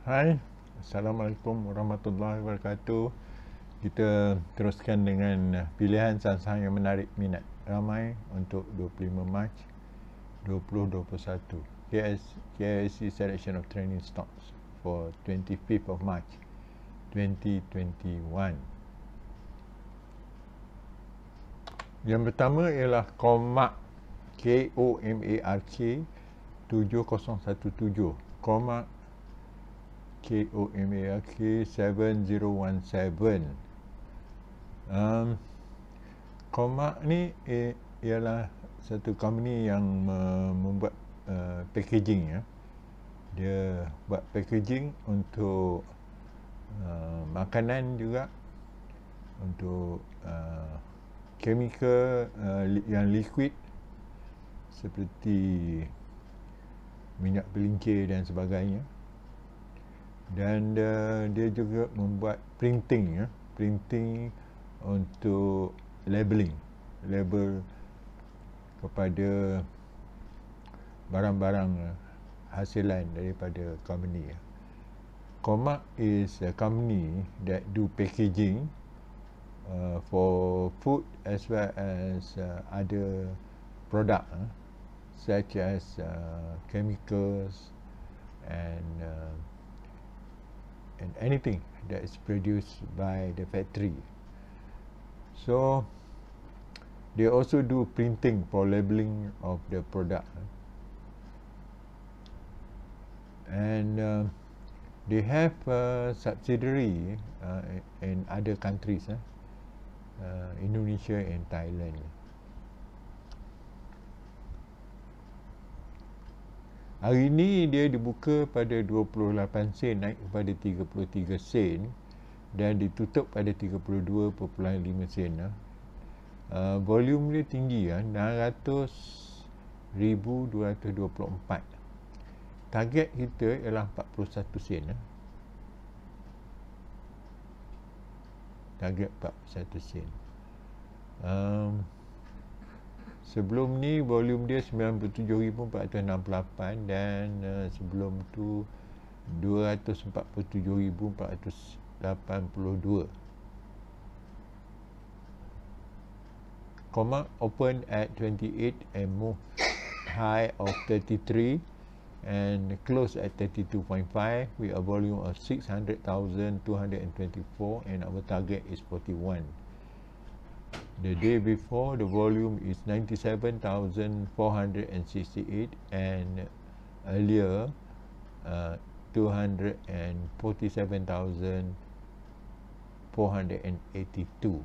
Hai, Assalamualaikum Warahmatullahi Wabarakatuh Kita teruskan dengan pilihan sang-sang yang menarik minat ramai untuk 25 Mac 2021 KS, KSC Selection of Training Stocks for 25th of March 2021 Yang pertama ialah KOMARK K-O-M-A-R-K 7017 KOMARK 7017 K O M A K 7017 um, Komak ni eh, ialah satu company yang membuat uh, packaging ya. Dia buat packaging untuk uh, makanan juga untuk uh, chemical uh, yang liquid seperti minyak pelincir dan sebagainya dan uh, dia juga membuat printing ya printing untuk labeling label kepada barang-barang eh, hasilan daripada company ya Comac is a company that do packaging uh, for food as well as uh, other product uh, such as uh, chemicals and uh, and anything that is produced by the factory. So they also do printing for labeling of the product. And uh, they have a subsidiary uh, in other countries, eh, uh, Indonesia and Thailand. Uh, Hari ini dia dibuka pada 28 sen naik kepada 33 sen dan ditutup pada 32.5 sen. Uh, volume dia tinggi ya, ah, 600,224. Target kita ialah 41 sen. Ya. Target 41 sen. Um, sebelum ni volume dia 97,468 dan uh, sebelum tu 247,482 comma open at 28 and move high of 33 and close at 32.5 We a volume of 600,224 and our target is 41 the day before the volume is 97,468 and earlier uh, 247,482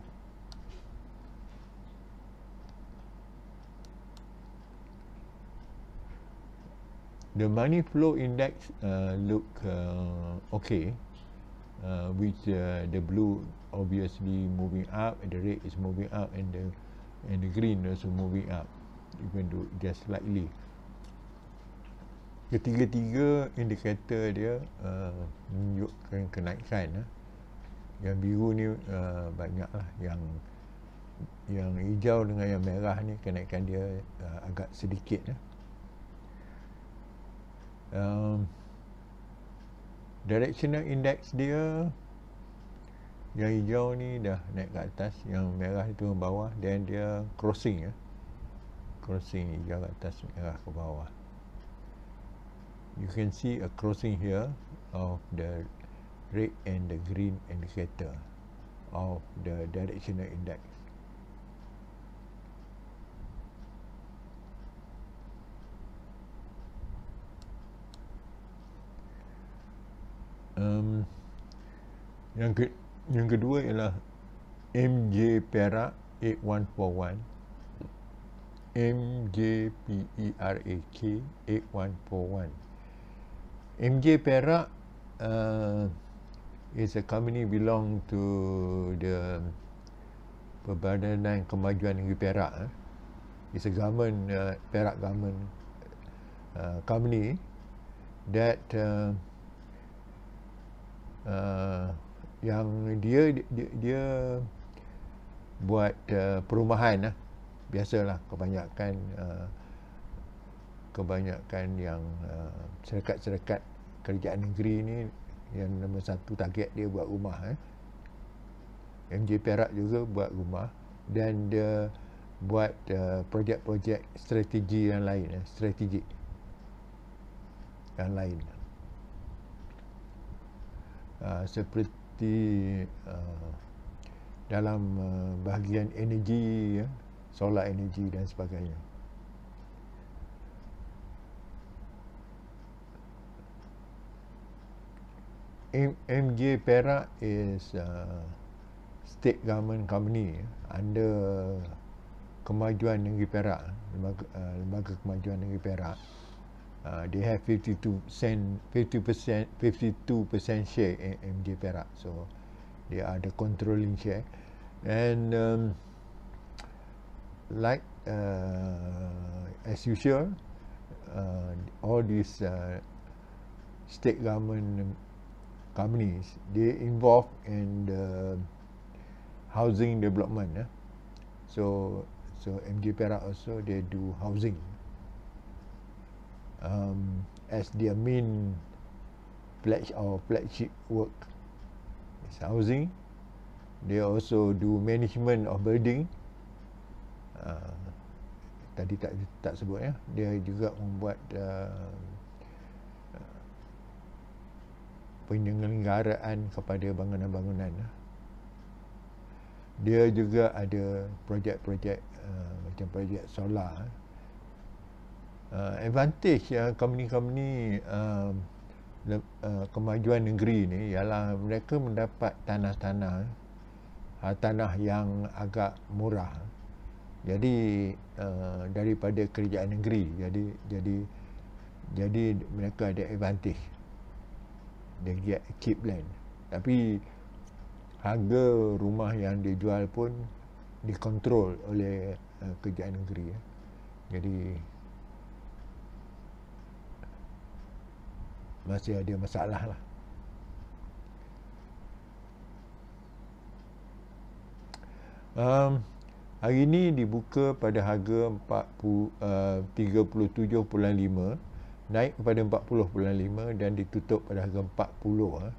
the money flow index uh, look uh, okay uh, which uh, the blue obviously moving up and the red is moving up and the and the green also moving up even though just slightly ketiga-tiga indikator dia uh, menunjukkan kenaikan uh. yang biru ni uh, banyak lah yang yang hijau dengan yang merah ni kenaikan dia uh, agak sedikit uh. um, directional index dia yang hijau ni dah naik ke atas yang merah itu bawah dan dia crossing ya crossing hijau ke atas merah ke bawah you can see a crossing here of the red and the green indicator of the directional index Yang, ke, yang kedua ialah MJ Perak 8141. MJ Perak 8141. MJ Perak uh, is a company belong to the Perbadanan Kemajuan Negeri Perak. Eh. It's a government, uh, Perak government uh, company that uh, uh yang dia dia, dia buat uh, perumahan lah. biasalah kebanyakan uh, kebanyakan yang uh, serikat-serikat kerajaan negeri ni yang nombor satu target dia buat rumah eh. MJ Perak juga buat rumah dan dia buat uh, projek-projek strategi yang lain eh. strategi yang lain uh, seperti seperti uh, dalam uh, bahagian energi ya solar energi dan sebagainya MG Perak is a uh, state government company ya, under kemajuan negeri Perak lembaga uh, kemajuan negeri Perak Uh, they have 52 cent 50% 52% share in MD Perak so they are the controlling share and um, like uh, as usual uh, all these uh, state government um, companies they involved in uh, the housing development eh? so so MD Perak also they do housing um, as their main pledge or flagship work is housing. They also do management of building. Uh, tadi tak tak sebut ya. Dia juga membuat uh, uh penyelenggaraan kepada bangunan-bangunan. Eh. Dia juga ada projek-projek uh, macam projek solar. Eh uh, advantage yang company-company uh, uh, kemajuan negeri ni ialah mereka mendapat tanah-tanah uh, tanah yang agak murah jadi uh, daripada kerajaan negeri jadi jadi jadi mereka ada advantage dia keep land tapi harga rumah yang dijual pun dikontrol oleh uh, kerajaan negeri ya. jadi masih ada masalah lah. Um, hari ini dibuka pada harga 40, uh, 37.5 naik kepada 40.5 dan ditutup pada harga 40 uh. Ah.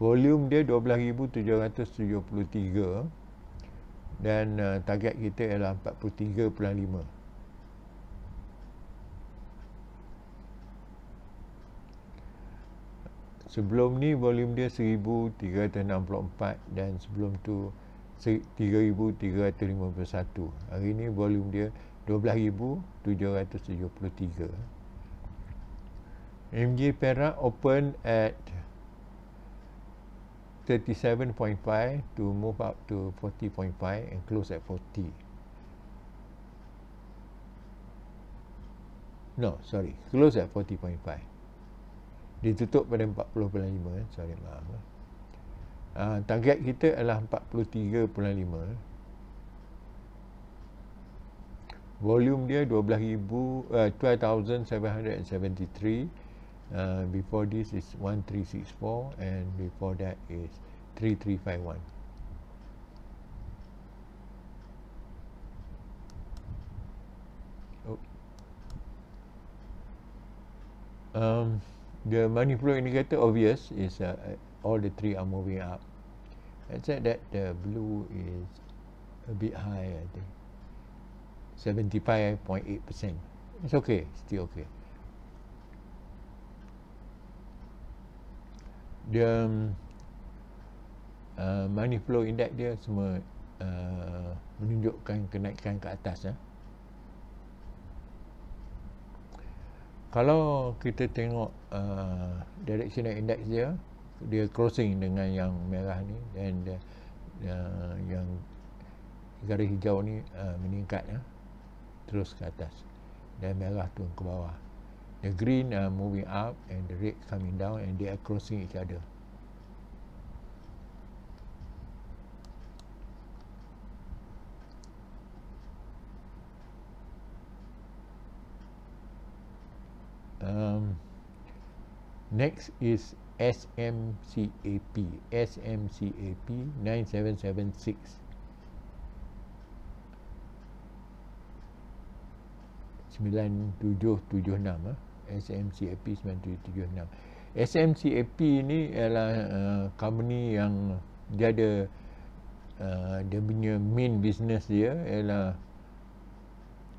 volume dia 12,773 dan uh, target kita ialah 43.5 sebelum ni volume dia 1364 dan sebelum tu 3351 hari ni volume dia 12773 MG Perak open at 37.5 to move up to 40.5 and close at 40 no sorry close at 40.5 ditutup pada 40.5 eh. sorry maaf eh. ha, target kita adalah 43.5 volume dia 12,000 uh, 12,773 uh, before this is 1,364 and before that is 3,351 Um the money flow indicator obvious is uh, all the three are moving up except that the blue is a bit high I think 75.8 percent it's okay still okay the um, uh, money flow index dia semua uh, menunjukkan kenaikan ke atas eh. kalau kita tengok uh, directional index dia dia crossing dengan yang merah ni dan dia, uh, yang garis hijau ni uh, meningkat ya, terus ke atas dan merah turun ke bawah the green uh, moving up and the red coming down and they are crossing each other Next is SMCAP. SMCAP 9776. tujuh enam. SMCAP sembilan tujuh tujuh enam. Ah. SMCAP ini ialah uh, company yang dia ada uh, dia punya main business dia ialah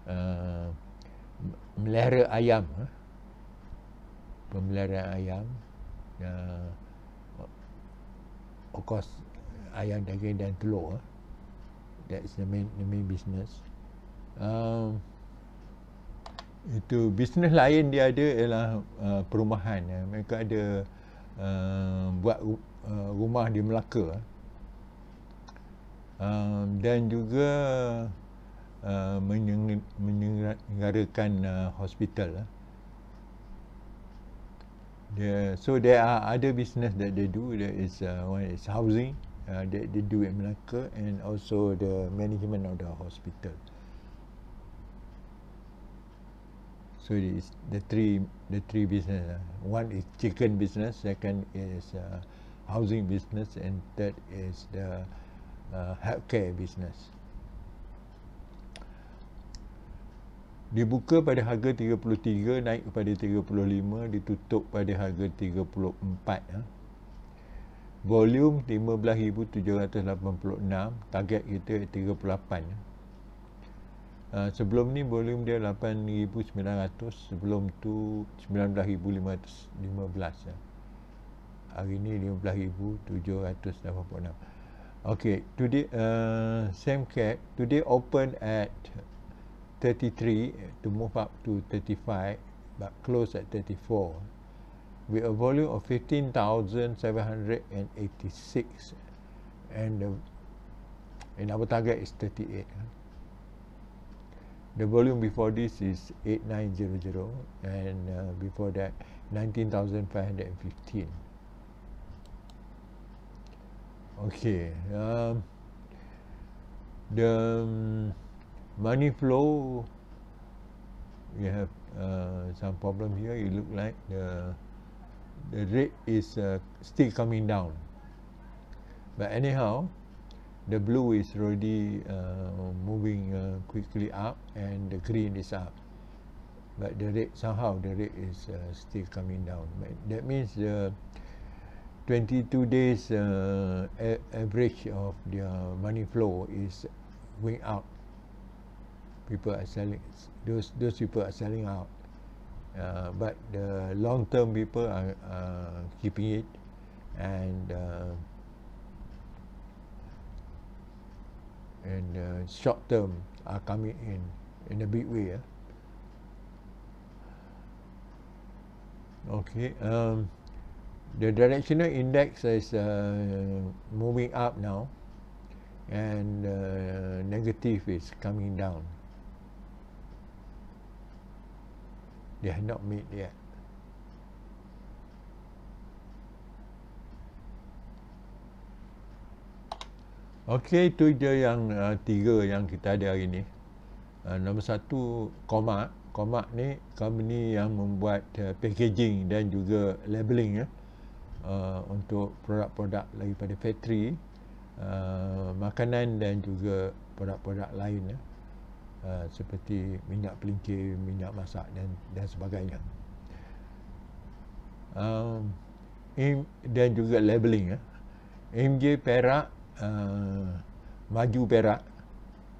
uh, melihara ayam. Eh? pemeliharaan ayam uh, of course ayam daging dan telur eh. that's the main, the main business um, itu bisnes lain dia ada ialah uh, perumahan ya. mereka ada uh, buat uh, rumah di Melaka eh. um, dan juga uh, menyeng- menyeng- uh, hospital uh, Yeah, so there are other business that they do. There is uh, one is housing uh, that they do in Melaka, and also the management of the hospital. So it is the three the three business. Uh, one is chicken business. Second is uh, housing business, and third is the uh, healthcare business. dibuka pada harga 33 naik kepada 35 ditutup pada harga 34 ha. Ya. volume 15786 target kita 38 ha. Ha, sebelum ni volume dia 8900 sebelum tu 19515 ha. Ya. hari ni 15786 okey today uh, same cap today open at 33 eh, to move up to 35 but close at 34 with a volume of 15,786 eh, and, the and our target is 38 eh. the volume before this is 8900 and uh, before that 19,515 okay um, the um, money flow we have uh, some problem here it look like the the rate is uh, still coming down but anyhow the blue is already uh, moving uh, quickly up and the green is up but the rate somehow the rate is uh, still coming down that means the 22 days uh, average of the money flow is going up people are selling those those people are selling out uh, but the long term people are uh, keeping it and uh, and uh, short term are coming in in a big way eh? okay um, the directional index is uh, moving up now and uh, negative is coming down Dia have meet dia. yet. itu dia yang uh, tiga yang kita ada hari ini. Uh, nombor satu, Komak. Komak ni, kami ni yang membuat uh, packaging dan juga labelling ya, uh, untuk produk-produk lagi pada factory, uh, makanan dan juga produk-produk lain. Ya. Uh, uh, seperti minyak pelingkir, minyak masak dan dan sebagainya. Um, dan juga labeling ya. Eh. MJ Perak uh, Maju Perak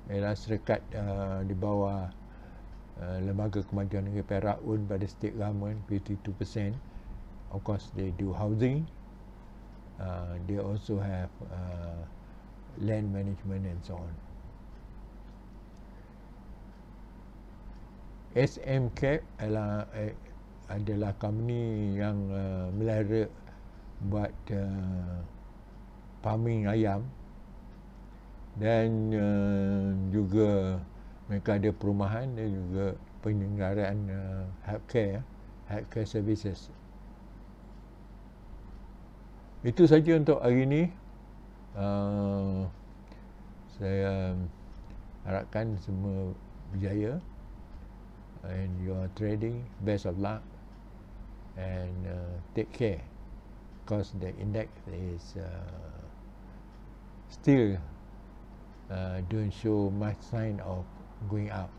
ialah serikat uh, di bawah uh, Lembaga Kemajuan Negeri Perak owned by the state government 52% of course they do housing uh, they also have uh, land management and so on SMK adalah eh, adalah company yang uh, melihara buat uh, farming ayam dan uh, juga mereka ada perumahan dan juga penyelenggaraan uh, healthcare healthcare services itu saja untuk hari ini uh, saya harapkan semua berjaya and you are trading, best of luck and uh, take care because the index is uh, still uh, don't show much sign of going up.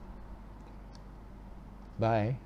Bye.